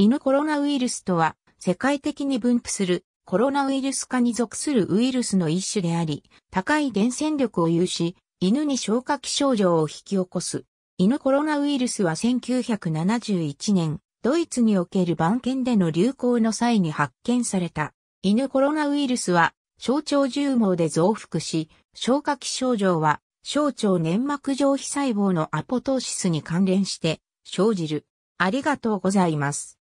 犬コロナウイルスとは、世界的に分布するコロナウイルス化に属するウイルスの一種であり、高い伝染力を有し、犬に消化器症状を引き起こす。犬コロナウイルスは1971年、ドイツにおける番犬での流行の際に発見された。犬コロナウイルスは、小腸重毛で増幅し、消化器症状は、小腸粘膜上皮細胞のアポトーシスに関連して、生じる。ありがとうございます。